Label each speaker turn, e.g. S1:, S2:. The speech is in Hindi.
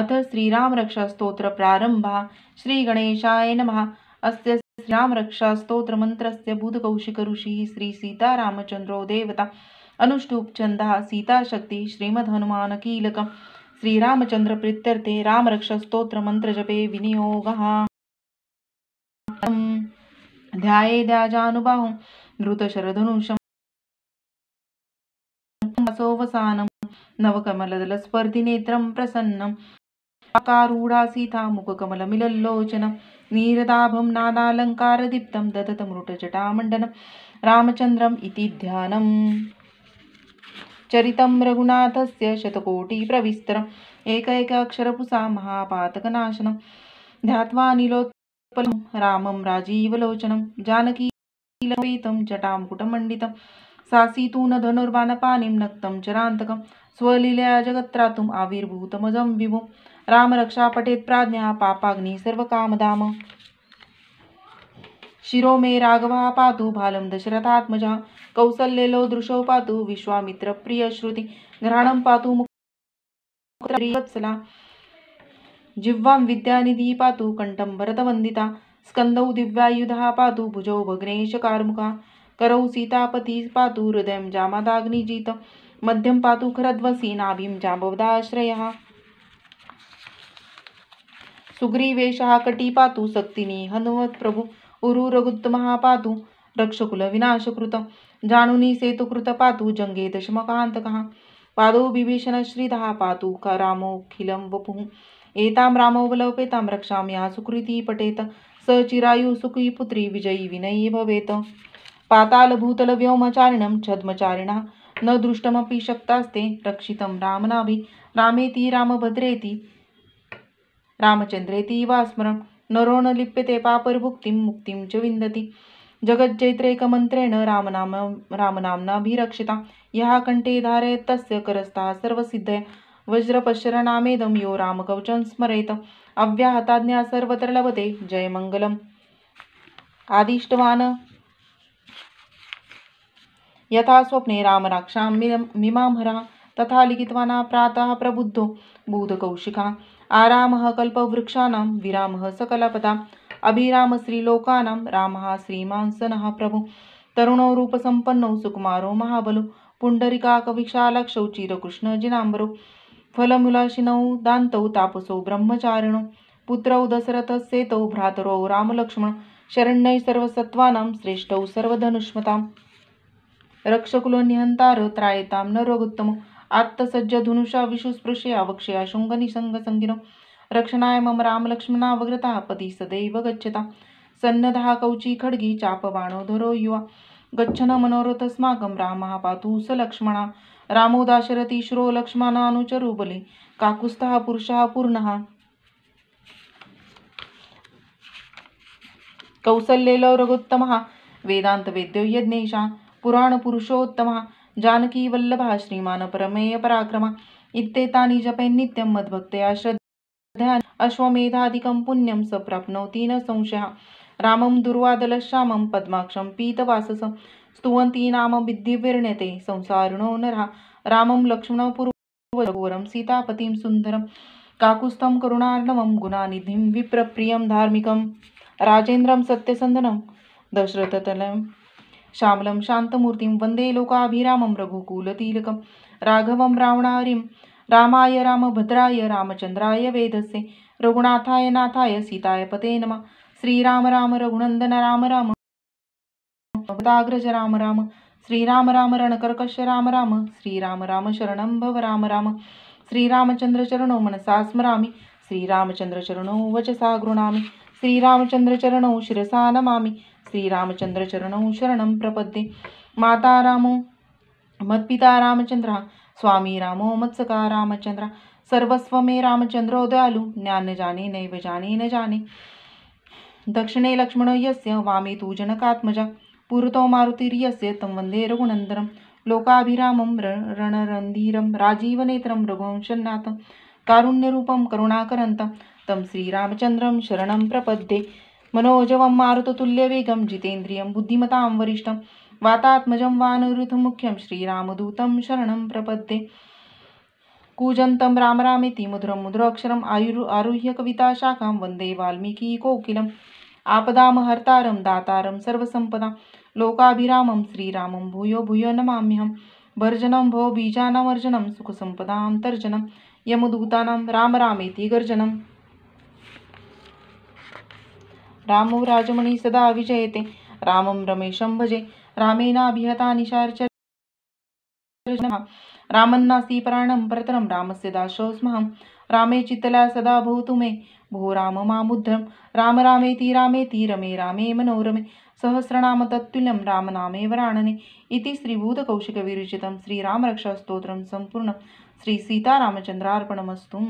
S1: अथ श्रीरामरक्षास्तोत्र प्रारम्भः श्रीगणेशाय नमः बुधकौशिक ऋषि श्री सीतारामचंद्रो देवता अनुष्टुप्छन्दः सीताशक्तिः श्रीमद्हनुमानकीलकं श्रीरामचन्द्रप्रीत्यर्थे रामरक्षास्तोत्रमन्त्रजपे विनियोगः ध्याये ध्याजानुबाहुं धृतशरधनुषम् सोवसानं नवकमलदलस्पर्धिनेत्रं प्रसन्नं कारूढासीता मुखकमलमिलल्लोचनं नीरदाभं नानालङ्कारदीप्तं ददतमृटजटामण्डनं रामचन्द्रम् इति ध्यानम् चरितं रघुनाथस्य शतकोटिप्रविस्तरम् एकैकाक्षरपुसा महापातकनाशनं ध्यात्वा निलोत्पलं रामं राजीवलोचनं जानकीलपेतं जटामुकुटमण्डितं सासीतु न धनुर्बाणपाणिं नक्तं चरान्तकं स्वलीलया जगत्रातुम् आविर्भूतमजं विभुम् रामरक्षा पठेत प्राज्ञा पापाग्नि सर्वकामदाम शिरो मे राघवा पातु भालम दशरथात्मज कौसल्यलो दृशो पातु श्रुति घ्राणं पातु मुक्त्रिवत्सला जिह्वां विद्यानिधिः पातु कण्ठं भरतवन्दिता स्कंदौ दिव्यायुधः पातु भुजौ भग्नेशकार्मुका करौ सीतापति पातु हृदय जामादाग्निजीत मध्यम पातु खरद्वसी नाभिं जाम्बवदाश्रयः हा कटी पातु सक्तिनी हनुमत प्रभु उरु महा पातु रक्षकुल विनाशकृत जाणुनी सेतुकृत पातु जंगे दशमकान्तकः पादौ बिभीषणश्रीधः पातु रामोखिलं वपुः एतां रक्षाम रक्षाम्या सुकृती पटेत स चिरायु सुखी पुत्री विजयी विनयी भवेत पातालभूतलव्योमचारिणं छद्मचारिणा न दृष्टमपि शक्तास्ते रक्षितं रामनाभि रामेति रामभद्रेति रामचन्द्रेति नरो न लिप्यते पापरभुक्ति मुक्ति च विन्दति जगज्जैत्रैकमन्त्रेण रामनाम यहाँ कंठे धारे धारयेत् तस्य करस्ताः सर्वसिद्धे वज्रपशरणामेदं यो रामकवचं स्मरेत अव्याहताज्ञा सर्वत्र लभते जयमङ्गलम् आदिष्टवान यथा स्वप्ने रामराक्षा मीमा तथा लिखितवाना प्रातः प्रबुद्धो बुधकौशिका आरामः कल्पवृक्षाणां विरामः सकलपदा अभिराम श्रीलोकानां रामः श्रीमांसनः प्रभु तरुणौ रूपसम्पन्नौ सुकुमारो महाबलो पुण्डरिकाकविशालक्षौ चिरकृष्णजिनाम्बरौ फलमुलाशिनौ दान्तौ तापसौ ब्रह्मचारिणौ पुत्रौ दशरथस्येतौ भ्रातरौ रामलक्ष्मण शरण्यै सर्वसत्त्वानां श्रेष्ठौ सर्वधनुष्मतां रक्षकुलो निहन्तार त्रायतां न रघुत्तमौ आत्तसज्ज धनुषा विशुस्पृशया निसंग शृङ्गनिसङ्गसङ्गिनो रक्षणाय मम रामलक्ष्मणा वग्रता पति सदैव गच्छता सन्नधा कौची खड्गी चापवाणो धरो युवा गच्छन मनोरथस्माकं रामः पातु स लक्ष्मणा रामो दाशरथी श्रो लक्ष्मणानुचरो बले काकुस्तः पुरुषः पूर्णः कौसल्ये वेदांत वेदान्तवेद्यो यज्ञेशा पुराणपुरुषोत्तमः जानकी श्रीमान परमेय पराक्रमा इतेता जपैन् नित्यम मद्भक्तया श्रद्धा अश्वमेधादिकं पुण्यम स प्राप्नोति न संशयः रामं दुर्वादलश्यामं पद्माक्षं पीतवाससं स्तुवन्ती नाम विद्धिविर्णते संसारिणो नरः रामं लक्ष्मणपूर्वरं सीतापतिं सुन्दरं काकुस्थं करुणार्णवं गुणानिधिं विप्रप्रियं धार्मिकं राजेन्द्रं सत्यसन्दनं दशरथतलं श्यामलं शान्तमूर्तिं वन्दे लोकाभिरामं रघुकुलतीलकं राघवं रावणारिं रामाय रामभद्राय रामचंद्राय वेदस्य रघुनाथाय नाथाय सीताय पते नमा श्रीराम राम रघुनंदन राम राम भवताग्रज राम राम श्रीराम राम रणकर्कश राम राम श्रीराम राम शरणं भव राम राम श्रीरामचंद्र मनसा स्मरामि श्रीरामचन्द्रचरणो वचसा गृणामि श्रीरामचन्द्रचरणौ शिरसा नमामि श्रीरामचन्द्रचरणौ शरणं प्रपद्ये माता रामो मत्पिता रामचन्द्रः स्वामी रामो मत्सका रामचन्द्र सर्वस्व मे रामचन्द्रो दयालु ज्ञान जाने नैव जाने न जाने दक्षिणे लक्ष्मण यस्य वामे तु जनकात्मजा पुरतो मारुतिर्यस्य तं वन्दे रघुनन्दनं लोकाभिरामं रणरन्धीरं राजीवनेत्रं रघुवंशन्नाथं कारुण्यरूपं करुणाकरन्तं तम श्रीरामचन्द्रं शरण प्रपद्ये मनोजवं जितेन्द्रिय बुद्धिमता वरिष्ठ वातात्मज वातात्मजं मुख्यम श्रीरामदूत शरण प्रपद्ये कूजन्तं राम रामेति मधुरं मधुराक्षरम् आयुरु आरुह्य वंदे वाल्मीकिकोकिल आपदा आपदामहर्तारं दातारं सर्वसंपदा लोकाभिरामं श्रीरामं भूयो भूयो नमाम्यहम भर्जनं भो बीजानामर्जनं सुखसम्पदां तर्जनम यमदूतानां राम रामेति गर्जनम रामो राजमणि सदा विजयते रामं रमेशं भजे रामेणाभिहता रामन्नासी रामन्नास्ति पराणं परतरं रामस्य दासोऽस्म्यहं रामे चित्तला सदा भवतु मे भो राम मामुद्धं राम रामेति रामेति रमे रामे मनोरमे सहस्रनाम तत्तुल्यं रामनामे वराणने इति श्रीभूतकौशिकविरचितं श्रीरामरक्षास्तोत्रं सम्पूर्णं श्रीसीतारामचन्द्रार्पणमस्तु